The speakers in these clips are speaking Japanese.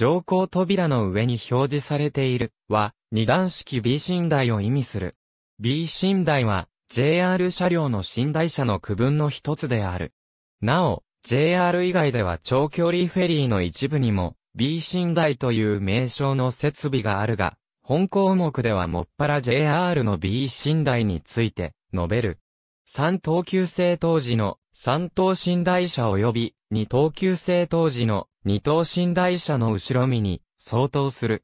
乗降扉の上に表示されているは、二段式 B 寝台を意味する。B 寝台は、JR 車両の寝台車の区分の一つである。なお、JR 以外では長距離フェリーの一部にも、B 寝台という名称の設備があるが、本項目ではもっぱら JR の B 寝台について、述べる。三等級制当時の三等寝台車及び二等級制当時の二等寝台車の後ろ身に相当する。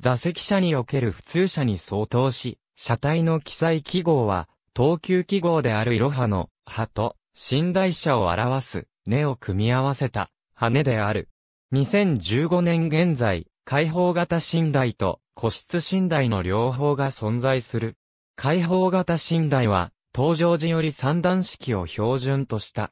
座席車における普通車に相当し、車体の記載記号は、等級記号であるいろの、葉と、寝台車を表す、根を組み合わせた、羽である。2015年現在、開放型寝台と、個室寝台の両方が存在する。開放型寝台は、登場時より三段式を標準とした。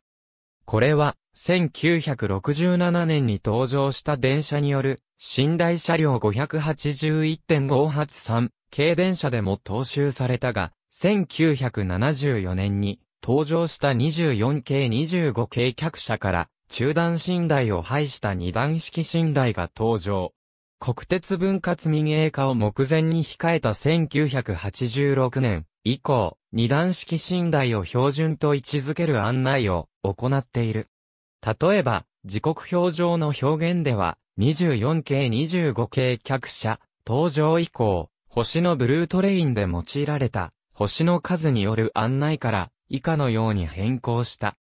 これは、1967年に登場した電車による、寝台車両581.583系電車でも踏襲されたが、1974年に登場した24系25系客車から中段寝台を排した二段式寝台が登場。国鉄分割民営化を目前に控えた1986年、以降、二段式寝台を標準と位置づける案内を行っている。例えば、時刻表上の表現では、24系25系客車、登場以降、星のブルートレインで用いられた、星の数による案内から、以下のように変更した。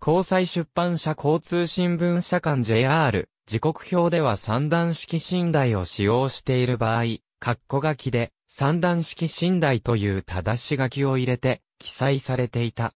交際出版社交通新聞社間 JR、時刻表では三段式寝台を使用している場合、括弧書きで、三段式寝台という正し書きを入れて記載されていた。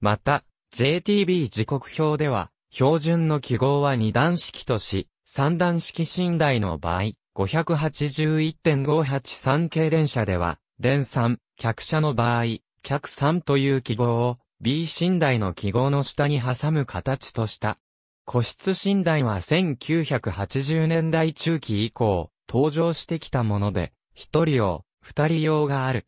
また、JTB 時刻表では、標準の記号は二段式とし、三段式寝台の場合、581.583系電車では、電3、客車の場合、客3という記号を B 寝台の記号の下に挟む形とした。個室寝台は1980年代中期以降、登場してきたもので、一人用、二人用がある。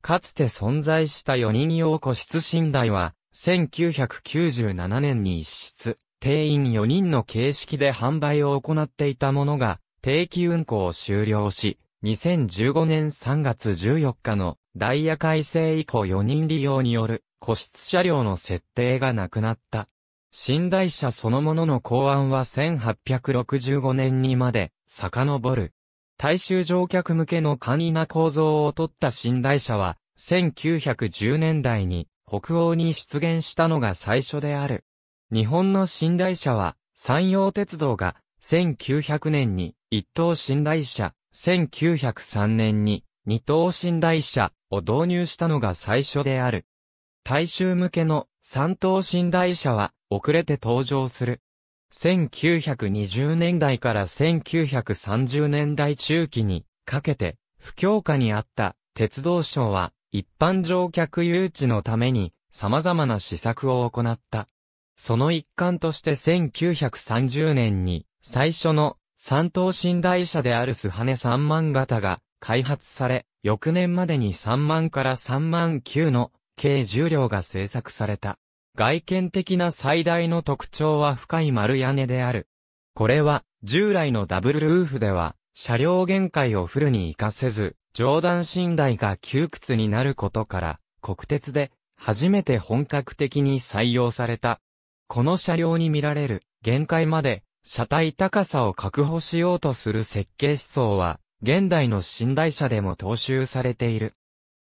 かつて存在した四人用個室寝台は、1997年に一室、定員4人の形式で販売を行っていたものが、定期運行を終了し、2015年3月14日のダイヤ改正以降4人利用による個室車両の設定がなくなった。寝台車そのものの考案は1865年にまで遡る。大衆乗客向けの簡易な構造をとった寝台車は、1910年代に北欧に出現したのが最初である。日本の寝台車は、山陽鉄道が1900年に一等寝台車、1903年に二等寝台車を導入したのが最初である。大衆向けの三等寝台車は遅れて登場する。1920年代から1930年代中期にかけて不況下にあった鉄道省は一般乗客誘致のために様々な施策を行った。その一環として1930年に最初の三等寝台車であるスハネ3万型が開発され、翌年までに3万から3万級の計重量が製作された。外見的な最大の特徴は深い丸屋根である。これは、従来のダブルルーフでは、車両限界をフルに活かせず、上段寝台が窮屈になることから、国鉄で、初めて本格的に採用された。この車両に見られる、限界まで、車体高さを確保しようとする設計思想は、現代の寝台車でも踏襲されている。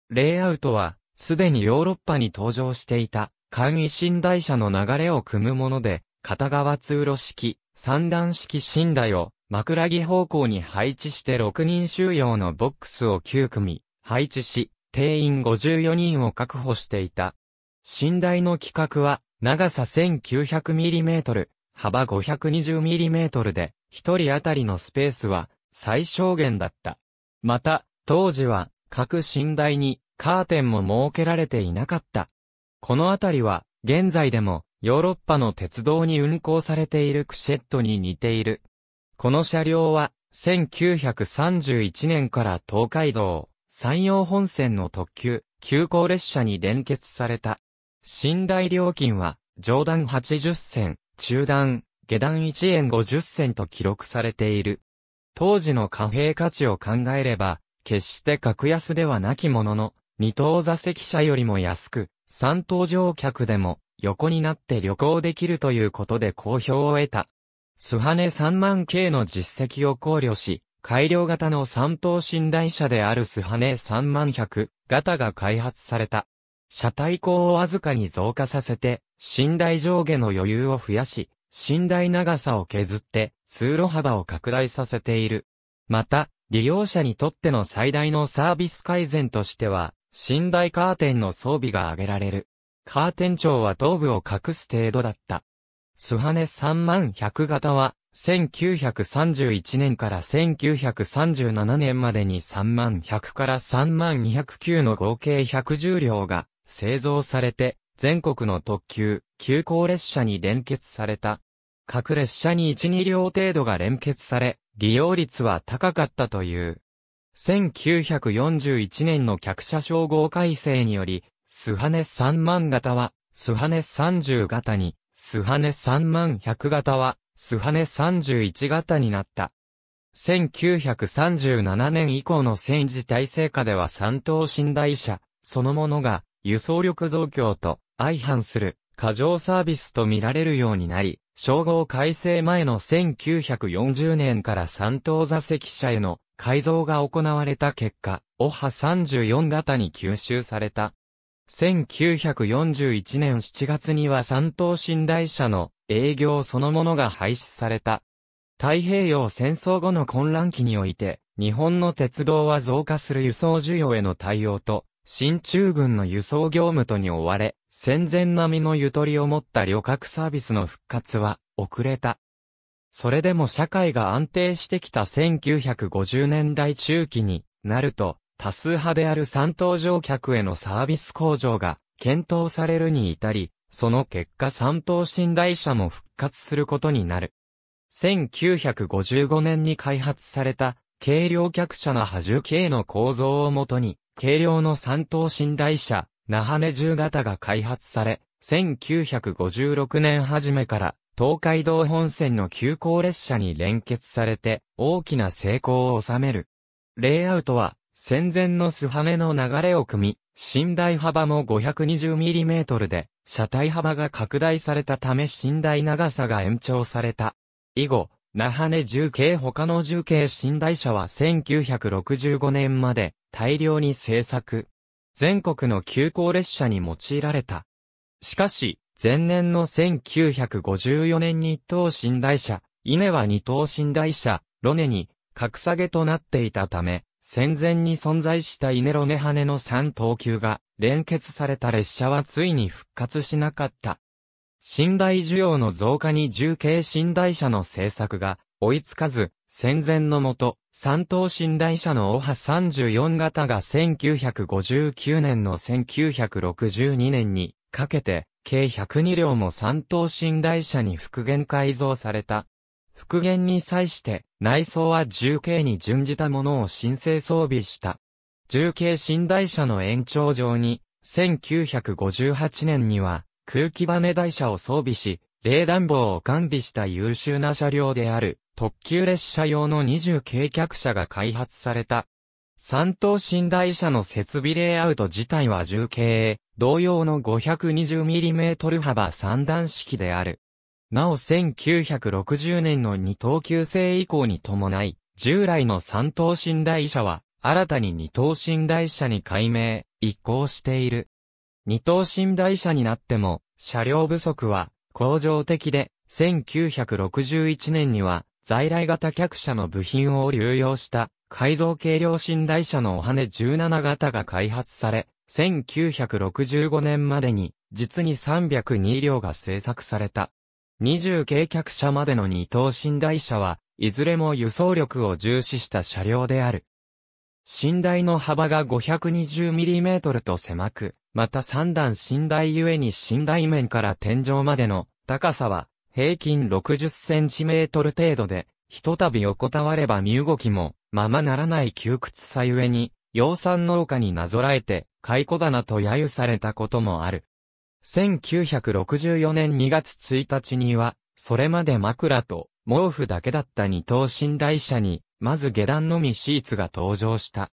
レイアウトは、すでにヨーロッパに登場していた、簡易寝台車の流れを組むもので、片側通路式、三段式寝台を枕木方向に配置して6人収容のボックスを9組配置し、定員54人を確保していた。寝台の規格は長さ 1900mm、幅 520mm で、1人当たりのスペースは最小限だった。また、当時は各寝台にカーテンも設けられていなかった。この辺りは、現在でも、ヨーロッパの鉄道に運行されているクシェットに似ている。この車両は、1931年から東海道、山陽本線の特急、急行列車に連結された。寝台料金は、上段80銭、中段、下段1円50銭と記録されている。当時の貨幣価値を考えれば、決して格安ではなきものの、二等座席車よりも安く、三等乗客でも横になって旅行できるということで好評を得た。スハネ3万系の実績を考慮し、改良型の三等寝台車であるスハネ3万100型が開発された。車体高をわずかに増加させて、寝台上下の余裕を増やし、寝台長さを削って、通路幅を拡大させている。また、利用者にとっての最大のサービス改善としては、寝台カーテンの装備が挙げられる。カーテン長は頭部を隠す程度だった。スハネ3万100型は、1931年から1937年までに3万100から3万209の合計110両が製造されて、全国の特急、急行列車に連結された。各列車に1、2両程度が連結され、利用率は高かったという。1941年の客車称号改正により、スハネ3万型は、スハネ30型に、スハネ3万100型は、スハネ31型になった。1937年以降の戦時体制下では三等寝台車、そのものが、輸送力増強と、相反する、過剰サービスと見られるようになり、称号改正前の1940年から三等座席車への改造が行われた結果、オハ34型に吸収された。1941年7月には三等寝台車の営業そのものが廃止された。太平洋戦争後の混乱期において、日本の鉄道は増加する輸送需要への対応と、新中軍の輸送業務とに追われ、戦前並みのゆとりを持った旅客サービスの復活は遅れた。それでも社会が安定してきた1950年代中期になると、多数派である三等乗客へのサービス向上が検討されるに至り、その結果三等寝台車も復活することになる。1955年に開発された軽量客車の波重計の構造をもとに、軽量の三等寝台車、那覇根重型が開発され、1956年初めから東海道本線の急行列車に連結されて大きな成功を収める。レイアウトは戦前の素羽の流れを組み、寝台幅も 520mm で、車体幅が拡大されたため寝台長さが延長された。以後、那覇根重系他の重系寝台車は1965年まで大量に製作。全国の急行列車に用いられた。しかし、前年の1954年に一等寝台車、稲は二等寝台車、ロネに格下げとなっていたため、戦前に存在した稲ロネ羽の三等級が連結された列車はついに復活しなかった。寝台需要の増加に重慶寝台車の製作が追いつかず、戦前のもと、三等寝台車のオハ34型が1959年の1962年にかけて、計102両も三等寝台車に復元改造された。復元に際して、内装は重慶に準じたものを新製装備した。重慶寝台車の延長上に、1958年には、空気バネ台車を装備し、冷暖房を完備した優秀な車両である、特急列車用の20軽客車が開発された。三等寝台車の設備レイアウト自体は重軽、同様の 520mm 幅三段式である。なお1960年の二等級制以降に伴い、従来の三等寝台車は、新たに二等寝台車に改名、移行している。二等寝台車になっても、車両不足は、恒常的で、1961年には、在来型客車の部品を流用した改造軽量寝台車のおはね17型が開発され、1965年までに実に302両が製作された。20軽客車までの2等寝台車は、いずれも輸送力を重視した車両である。寝台の幅が 520mm と狭く、また3段寝台ゆえに寝台面から天井までの高さは平均60センチメートル程度で、ひとたび横たわれば身動きも、ままならない窮屈さゆえに、養蚕農家になぞらえて、蚕棚と揶揄されたこともある。1964年2月1日には、それまで枕と毛布だけだった二等寝台車に、まず下段のみシーツが登場した。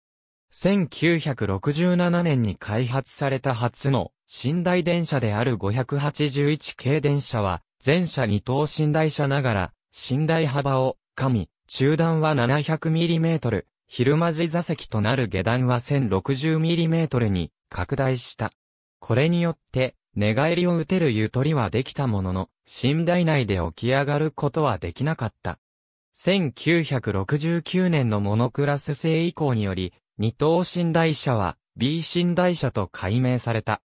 1967年に開発された初の寝台電車である581系電車は、前者二等寝台車ながら、寝台幅を、加味、中段は 700mm、昼間地座席となる下段は 1060mm に拡大した。これによって、寝返りを打てるゆとりはできたものの、寝台内で起き上がることはできなかった。1969年のモノクラス制以降により、二等寝台車は B 寝台車と改名された。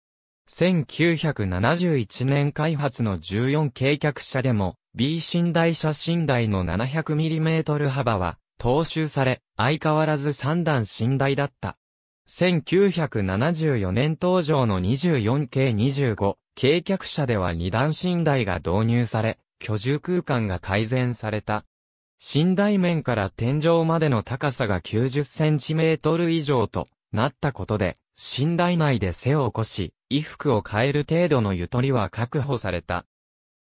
1971年開発の14軽脚車でも、B 寝台車寝台の 700mm 幅は、踏襲され、相変わらず3段寝台だった。1974年登場の24 k 25、軽脚車では2段寝台が導入され、居住空間が改善された。寝台面から天井までの高さが 90cm 以上となったことで、信頼内で背を起こし、衣服を変える程度のゆとりは確保された。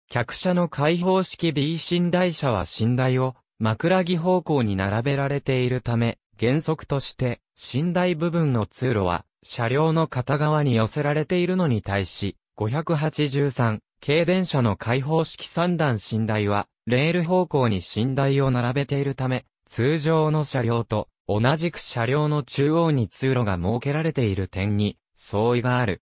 客車の開放式 B 寝台車は寝台を枕木方向に並べられているため、原則として寝台部分の通路は車両の片側に寄せられているのに対し、583、軽電車の開放式三段寝台はレール方向に寝台を並べているため、通常の車両と同じく車両の中央に通路が設けられている点に相違がある。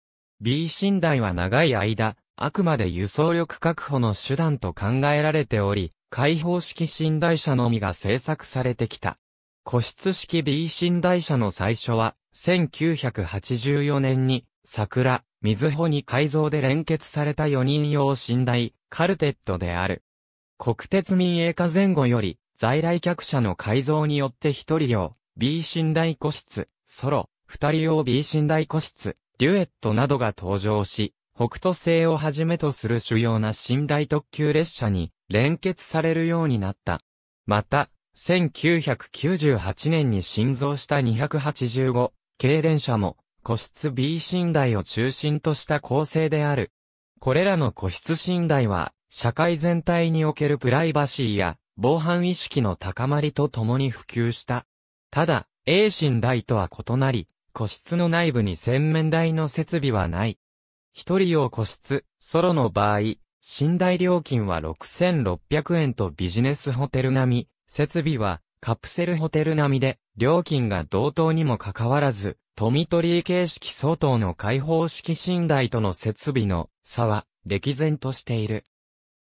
B 寝台は長い間、あくまで輸送力確保の手段と考えられており、開放式寝台車のみが製作されてきた。個室式 B 寝台車の最初は、1984年に、桜、水穂に改造で連結された4人用寝台、カルテットである。国鉄民営化前後より、在来客車の改造によって一人用 B 寝台個室、ソロ、二人用 B 寝台個室、デュエットなどが登場し、北斗星をはじめとする主要な寝台特急列車に連結されるようになった。また、1998年に新造した285系電車も個室 B 寝台を中心とした構成である。これらの個室寝台は社会全体におけるプライバシーや防犯意識の高まりとともに普及した。ただ、A 寝台とは異なり、個室の内部に洗面台の設備はない。一人用個室、ソロの場合、寝台料金は6600円とビジネスホテル並み、設備はカプセルホテル並みで、料金が同等にもかかわらず、富取形式相当の開放式寝台との設備の差は歴然としている。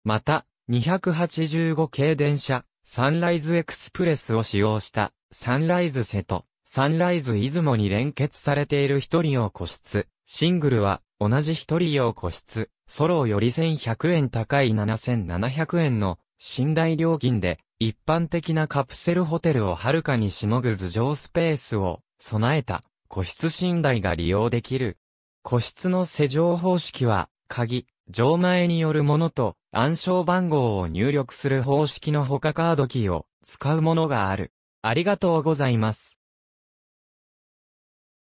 また、285系電車、サンライズエクスプレスを使用した、サンライズ瀬戸、サンライズ出雲に連結されている一人用個室、シングルは、同じ一人用個室、ソロより1100円高い7700円の、寝台料金で、一般的なカプセルホテルをはるかにしのぐ頭上スペースを、備えた、個室寝台が利用できる。個室の施錠方式は、鍵、錠前によるものと、暗証番号を入力する方式の他カードキーを使うものがある。ありがとうございます。